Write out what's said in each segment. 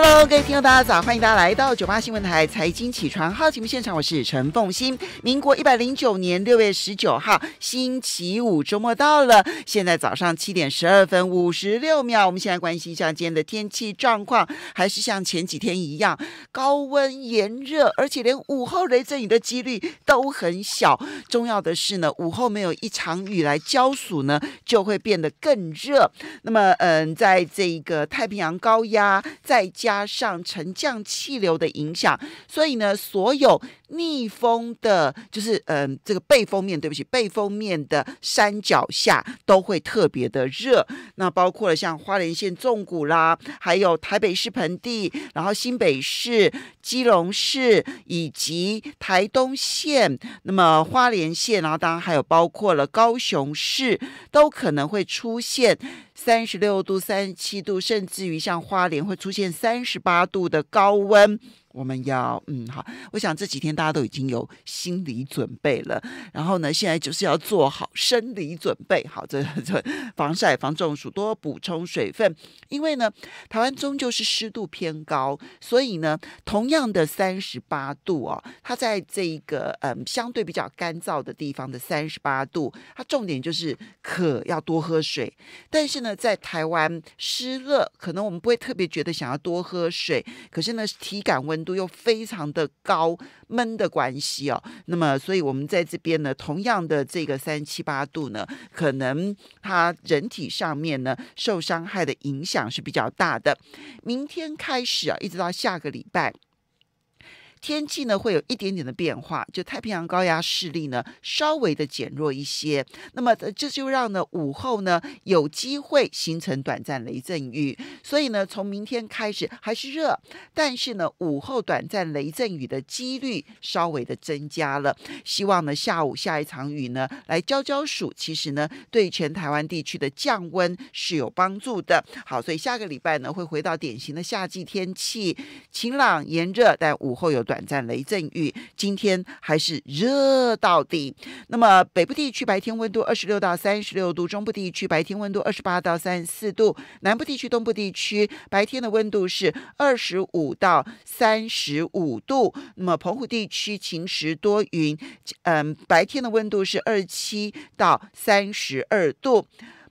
Hello，各位听众，大家早，欢迎大家来到九八新闻台财经起床号节目现场，我是陈凤欣。民国一百零九年六月十九号，星期五，周末到了，现在早上七点十二分五十六秒，我们现在关心一下今天的天气状况，还是像前几天一样高温炎热，而且连午后雷阵雨的几率都很小。重要的是呢，午后没有一场雨来浇暑呢，就会变得更热。那么，嗯，在这一个太平洋高压在加。加上沉降气流的影响，所以呢，所有逆风的，就是嗯，这个背风面，对不起，背风面的山脚下都会特别的热。那包括了像花莲县纵谷啦，还有台北市盆地，然后新北市、基隆市以及台东县，那么花莲县，然后当然还有包括了高雄市，都可能会出现。三十六度、三十七度，甚至于像花莲会出现三十八度的高温。我们要嗯好，我想这几天大家都已经有心理准备了，然后呢，现在就是要做好生理准备，好，这这防晒、防中暑，多补充水分。因为呢，台湾终究是湿度偏高，所以呢，同样的三十八度哦，它在这一个嗯相对比较干燥的地方的三十八度，它重点就是渴要多喝水。但是呢，在台湾湿热，可能我们不会特别觉得想要多喝水，可是呢，体感温。度又非常的高闷的关系哦，那么所以我们在这边呢，同样的这个三七八度呢，可能它人体上面呢受伤害的影响是比较大的。明天开始啊，一直到下个礼拜。天气呢会有一点点的变化，就太平洋高压势力呢稍微的减弱一些，那么这就让呢午后呢有机会形成短暂雷阵雨，所以呢从明天开始还是热，但是呢午后短暂雷阵雨的几率稍微的增加了，希望呢下午下一场雨呢来浇浇暑，其实呢对全台湾地区的降温是有帮助的。好，所以下个礼拜呢会回到典型的夏季天气，晴朗炎热，但午后有。短暂雷阵雨，今天还是热到底。那么北部地区白天温度二十六到三十六度，中部地区白天温度二十八到三十四度，南部地区、东部地区白天的温度是二十五到三十五度。那么澎湖地区晴时多云，嗯，白天的温度是二七到三十二度。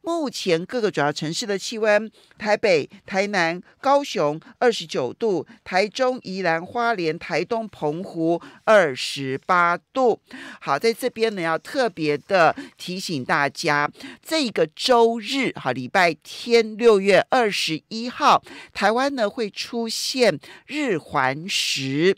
目前各个主要城市的气温：台北、台南、高雄二十九度，台中、宜兰、花莲、台东、澎湖二十八度。好，在这边呢，要特别的提醒大家，这个周日，哈，礼拜天，六月二十一号，台湾呢会出现日环食。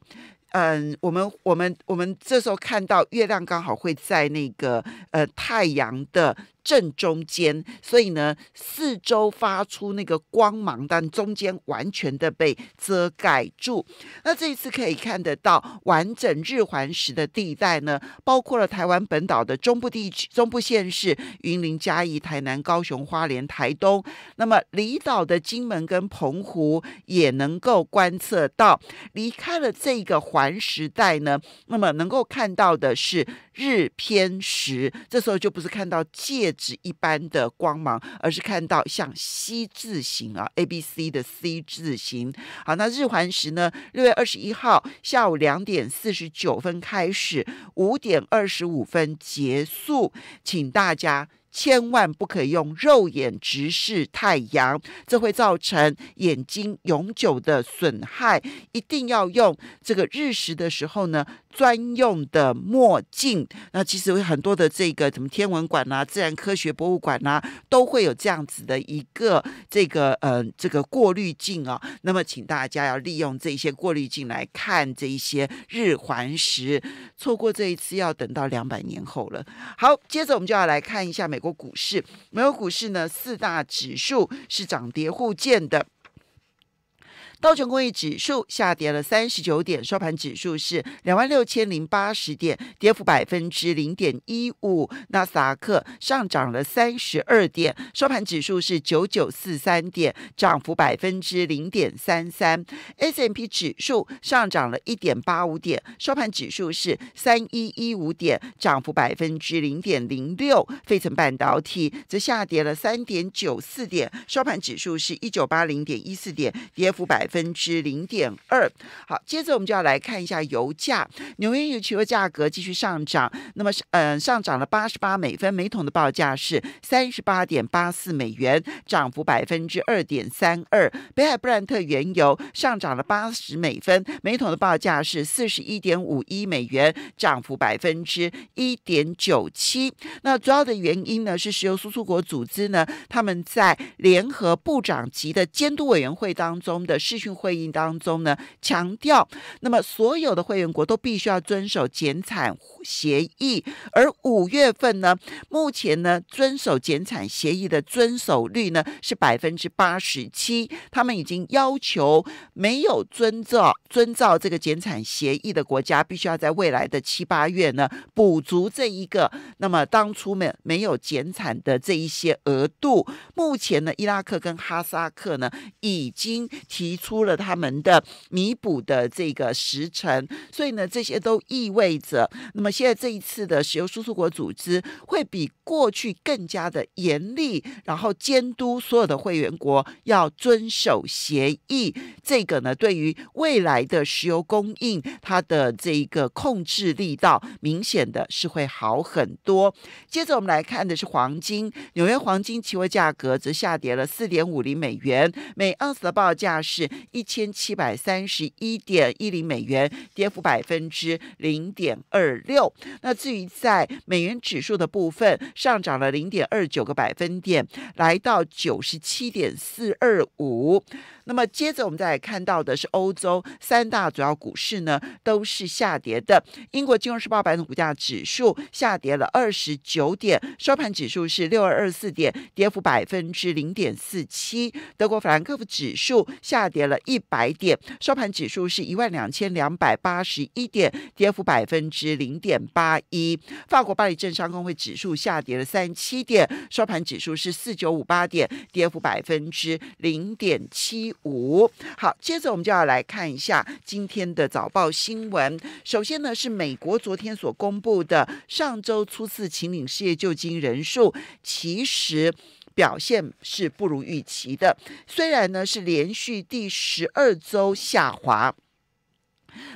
嗯，我们，我们，我们这时候看到月亮刚好会在那个呃太阳的。正中间，所以呢，四周发出那个光芒，但中间完全的被遮盖住。那这一次可以看得到完整日环食的地带呢，包括了台湾本岛的中部地区、中部县市、云林、嘉义、台南、高雄、花莲、台东。那么离岛的金门跟澎湖也能够观测到。离开了这个环食带呢，那么能够看到的是日偏食。这时候就不是看到借。指一般的光芒，而是看到像 C 字形啊，A B C 的 C 字形。好，那日环食呢？六月二十一号下午两点四十九分开始，五点二十五分结束。请大家千万不可用肉眼直视太阳，这会造成眼睛永久的损害。一定要用这个日食的时候呢。专用的墨镜，那其实有很多的这个，什么天文馆呐、自然科学博物馆呐，都会有这样子的一个这个，嗯，这个过滤镜啊。那么，请大家要利用这些过滤镜来看这一些日环食，错过这一次要等到两百年后了。好，接着我们就要来看一下美国股市。美国股市呢，四大指数是涨跌互见的。道琼工业指数下跌了三十九点，收盘指数是两万六千零八十点，跌幅百分之零点一五。纳斯达克上涨了三十二点，收盘指数是九九四三点，涨幅百分之零点三三。S M P 指数上涨了一点八五点，收盘指数是三一一五点，涨幅百分之零点零六。费城半导体则下跌了三点九四点，收盘指数是一九八零点一四点，跌幅百。分之零点二，好，接着我们就要来看一下油价，纽约原油价格继续上涨，那么，嗯，上涨了八十八美分每桶的报价是三十八点八四美元，涨幅百分之二点三二。北海布兰特原油上涨了八十美分，每桶的报价是四十一点五一美元，涨幅百分之一点九七。那主要的原因呢，是石油输出国组织呢，他们在联合部长级的监督委员会当中的事。讯会议当中呢，强调，那么所有的会员国都必须要遵守减产协议。而五月份呢，目前呢，遵守减产协议的遵守率呢是百分之八十七。他们已经要求没有遵照遵照这个减产协议的国家，必须要在未来的七八月呢补足这一个。那么当初没没有减产的这一些额度，目前呢，伊拉克跟哈萨克呢已经提出。出了他们的弥补的这个时辰，所以呢，这些都意味着，那么现在这一次的石油输出国组织会比过去更加的严厉，然后监督所有的会员国要遵守协议。这个呢，对于未来的石油供应，它的这一个控制力道明显的是会好很多。接着我们来看的是黄金，纽约黄金期货价格则下跌了四点五零美元每盎司的报价是。一千七百三十一点一零美元，跌幅百分之零点二六。那至于在美元指数的部分，上涨了零点二九个百分点，来到九十七点四二五。那么接着我们再来看到的是欧洲三大主要股市呢，都是下跌的。英国金融时报白的股价指数下跌了二十九点，收盘指数是六二二四点，跌幅百分之零点四七。德国法兰克福指数下跌了一百点，收盘指数是一万两千两百八十一点，跌幅百分之零点八一。法国巴黎政商工会指数下跌了三十七点，收盘指数是四九五八点，跌幅百分之零点七。五好，接着我们就要来看一下今天的早报新闻。首先呢，是美国昨天所公布的上周初次请领失业救济人数，其实表现是不如预期的。虽然呢是连续第十二周下滑。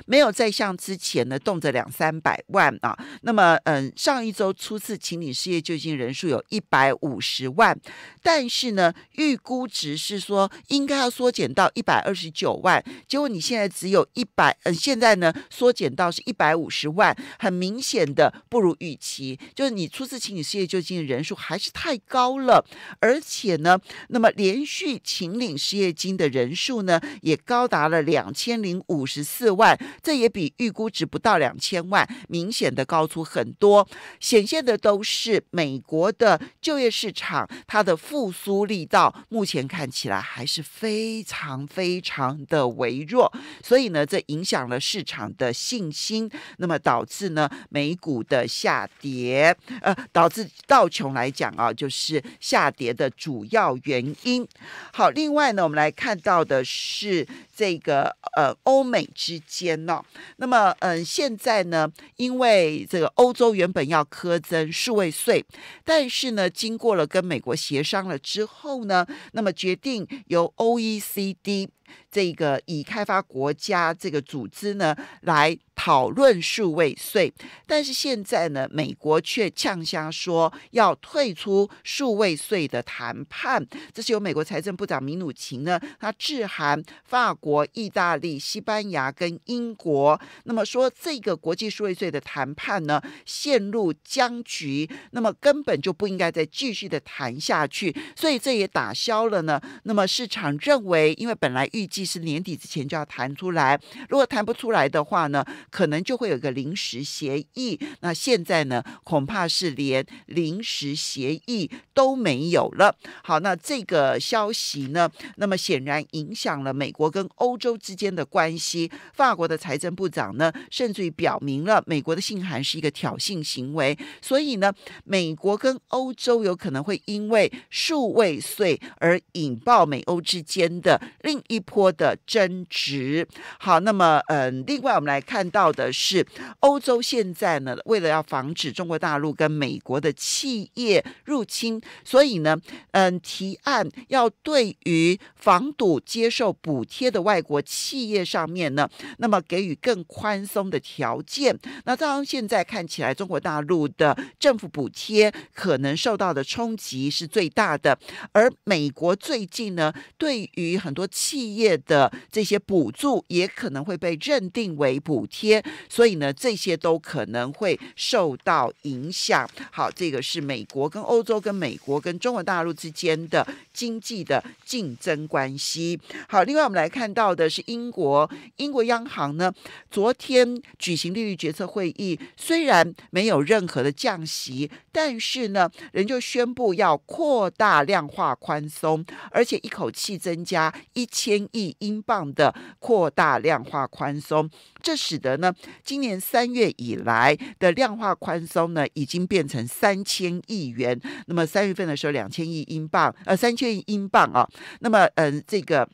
没有再像之前呢，动着两三百万啊。那么，嗯，上一周初次请领失业救济人数有一百五十万，但是呢，预估值是说应该要缩减到一百二十九万。结果你现在只有一百，嗯，现在呢缩减到是一百五十万，很明显的不如预期。就是你初次请领失业救济的人数还是太高了，而且呢，那么连续请领失业金的人数呢，也高达了两千零五十四万。这也比预估值不到两千万，明显的高出很多，显现的都是美国的就业市场它的复苏力道，目前看起来还是非常非常的微弱，所以呢，这影响了市场的信心，那么导致呢美股的下跌，呃，导致道琼来讲啊，就是下跌的主要原因。好，另外呢，我们来看到的是这个呃，欧美之。间呐，那么嗯，现在呢，因为这个欧洲原本要苛增数位税，但是呢，经过了跟美国协商了之后呢，那么决定由 O E C D。这个已开发国家这个组织呢，来讨论数位税，但是现在呢，美国却呛瞎说要退出数位税的谈判。这是由美国财政部长米努琴呢，他致函法国、意大利、西班牙跟英国，那么说这个国际数位税的谈判呢，陷入僵局，那么根本就不应该再继续的谈下去。所以这也打消了呢。那么市场认为，因为本来预预计是年底之前就要谈出来。如果谈不出来的话呢，可能就会有一个临时协议。那现在呢，恐怕是连临时协议。都没有了。好，那这个消息呢？那么显然影响了美国跟欧洲之间的关系。法国的财政部长呢，甚至于表明了美国的信函是一个挑衅行为。所以呢，美国跟欧洲有可能会因为数位税而引爆美欧之间的另一波的争执。好，那么嗯，另外我们来看到的是，欧洲现在呢，为了要防止中国大陆跟美国的企业入侵。所以呢，嗯，提案要对于防堵接受补贴的外国企业上面呢，那么给予更宽松的条件。那然现在看起来，中国大陆的政府补贴可能受到的冲击是最大的。而美国最近呢，对于很多企业的这些补助也可能会被认定为补贴，所以呢，这些都可能会受到影响。好，这个是美国跟欧洲跟美。美国跟中国大陆之间的经济的竞争关系。好，另外我们来看到的是英国，英国央行呢昨天举行利率决策会议，虽然没有任何的降息，但是呢，仍旧宣布要扩大量化宽松，而且一口气增加一千亿英镑的扩大量化宽松。这使得呢，今年三月以来的量化宽松呢，已经变成三千亿元。那么三。三月份的时候，两千亿英镑，呃，三千亿英镑啊。那么，嗯，这个，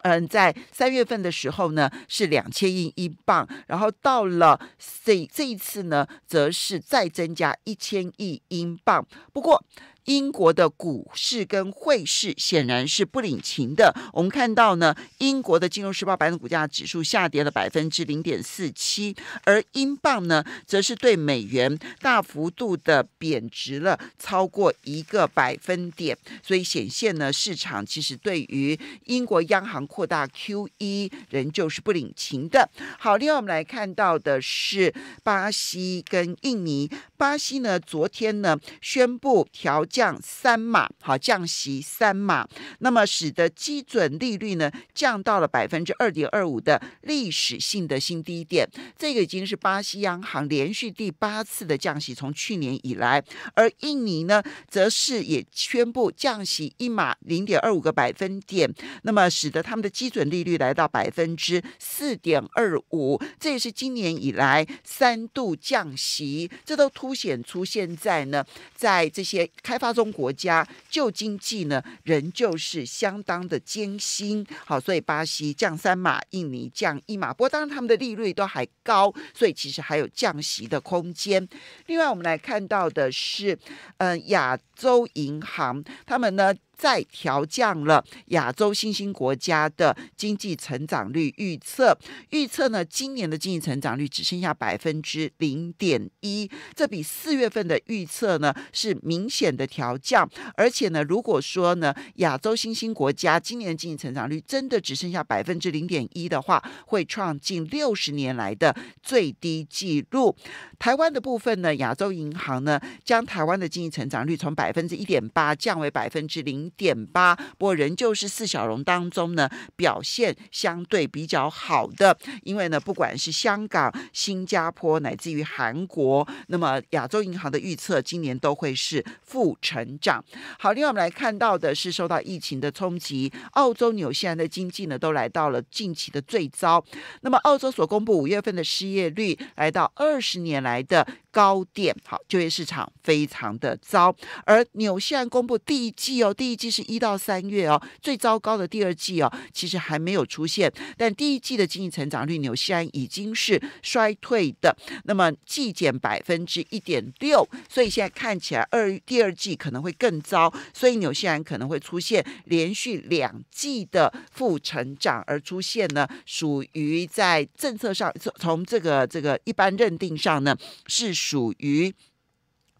嗯，在三月份的时候呢，是两千亿英镑，然后到了这这一次呢，则是再增加一千亿英镑。不过，英国的股市跟汇市显然是不领情的。我们看到呢，英国的金融时报白的股价指数下跌了百分之零点四七，而英镑呢，则是对美元大幅度的贬值了超过一个百分点。所以显现呢，市场其实对于英国央行扩大 QE 仍旧是不领情的。好，另外我们来看到的是巴西跟印尼。巴西呢，昨天呢宣布调。降三码，好降息三码，那么使得基准利率呢降到了百分之二点二五的历史性的新低点。这个已经是巴西央行连续第八次的降息，从去年以来。而印尼呢，则是也宣布降息一码零点二五个百分点，那么使得他们的基准利率来到百分之四点二五，这也是今年以来三度降息。这都凸显出现在呢，在这些开发。中国家旧经济呢，仍旧是相当的艰辛。好，所以巴西降三码，印尼降一码。不过，当然他们的利率都还高，所以其实还有降息的空间。另外，我们来看到的是，嗯，亚洲银行他们呢。再调降了亚洲新兴国家的经济成长率预测，预测呢，今年的经济成长率只剩下百分之零点一，这比四月份的预测呢是明显的调降，而且呢，如果说呢，亚洲新兴国家今年的经济成长率真的只剩下百分之零点一的话，会创近六十年来的最低纪录。台湾的部分呢，亚洲银行呢，将台湾的经济成长率从百分之一点八降为百分之零。点八，不过仍旧是四小龙当中呢表现相对比较好的，因为呢不管是香港、新加坡乃至于韩国，那么亚洲银行的预测今年都会是负成长。好，另外我们来看到的是受到疫情的冲击，澳洲、纽西兰的经济呢都来到了近期的最糟。那么澳洲所公布五月份的失业率来到二十年来的。高点好，就业市场非常的糟，而纽西兰公布第一季哦，第一季是一到三月哦，最糟糕的第二季哦，其实还没有出现，但第一季的经济成长率纽西兰已经是衰退的，那么季减百分之一点六，所以现在看起来二第二季可能会更糟，所以纽西兰可能会出现连续两季的负成长，而出现呢，属于在政策上从从这个这个一般认定上呢是。属于。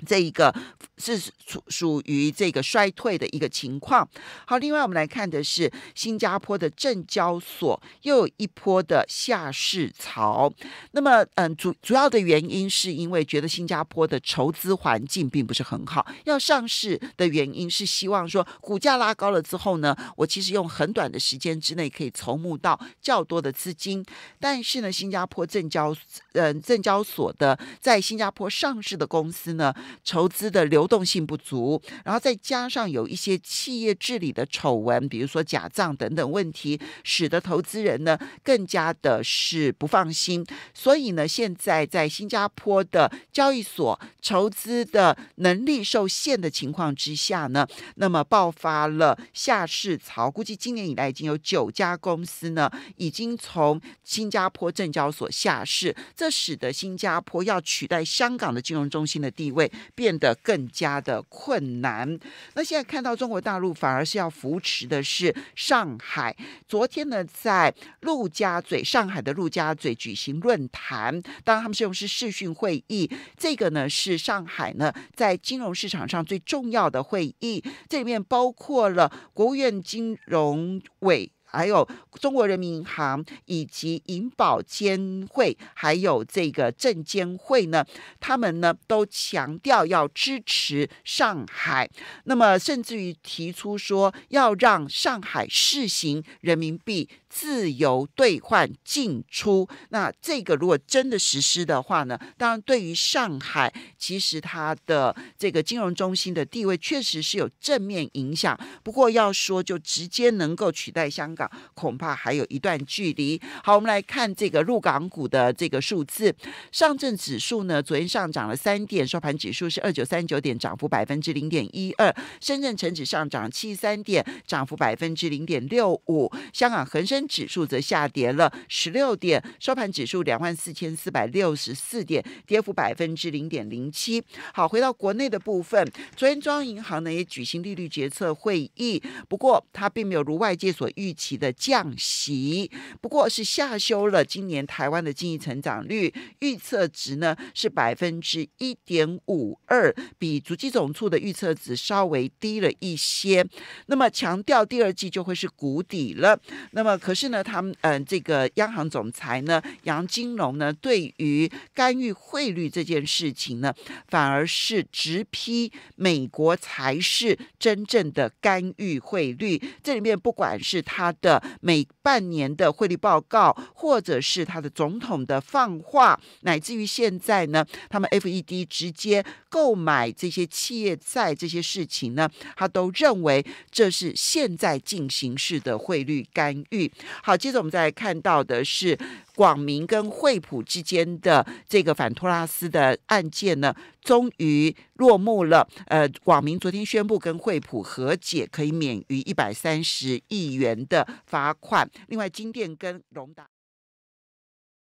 这一个是属属于这个衰退的一个情况。好，另外我们来看的是新加坡的证交所又有一波的下市潮。那么，嗯，主主要的原因是因为觉得新加坡的筹资环境并不是很好。要上市的原因是希望说股价拉高了之后呢，我其实用很短的时间之内可以筹募到较多的资金。但是呢，新加坡证交嗯证交所的在新加坡上市的公司呢。筹资的流动性不足，然后再加上有一些企业治理的丑闻，比如说假账等等问题，使得投资人呢更加的是不放心。所以呢，现在在新加坡的交易所筹资的能力受限的情况之下呢，那么爆发了下市潮，估计今年以来已经有九家公司呢已经从新加坡证交所下市，这使得新加坡要取代香港的金融中心的地位。变得更加的困难。那现在看到中国大陆反而是要扶持的是上海。昨天呢，在陆家嘴，上海的陆家嘴举行论坛，当然他们是用是视讯会议。这个呢是上海呢在金融市场上最重要的会议，这里面包括了国务院金融委。还有中国人民银行以及银保监会，还有这个证监会呢，他们呢都强调要支持上海，那么甚至于提出说要让上海试行人民币。自由兑换进出，那这个如果真的实施的话呢？当然，对于上海，其实它的这个金融中心的地位确实是有正面影响。不过，要说就直接能够取代香港，恐怕还有一段距离。好，我们来看这个入港股的这个数字。上证指数呢，昨天上涨了三点，收盘指数是二九三九点，涨幅百分之零点一二。深圳成指上涨七三点，涨幅百分之零点六五。香港恒生。指数则下跌了十六点，收盘指数两万四千四百六十四点，跌幅百分之零点零七。好，回到国内的部分，昨天中央银行呢也举行利率决策会议，不过它并没有如外界所预期的降息，不过是下修了今年台湾的经济成长率预测值呢是百分之一点五二，比足迹总处的预测值稍微低了一些。那么强调第二季就会是谷底了，那么。可是呢，他们嗯，这个央行总裁呢，杨金龙呢，对于干预汇率这件事情呢，反而是直批美国才是真正的干预汇率。这里面不管是他的每半年的汇率报告，或者是他的总统的放话，乃至于现在呢，他们 FED 直接购买这些企业债这些事情呢，他都认为这是现在进行式的汇率干预。好，接着我们再看到的是广明跟惠普之间的这个反托拉斯的案件呢，终于落幕了。呃，广明昨天宣布跟惠普和解，可以免于一百三十亿元的罚款。另外，金店跟荣达。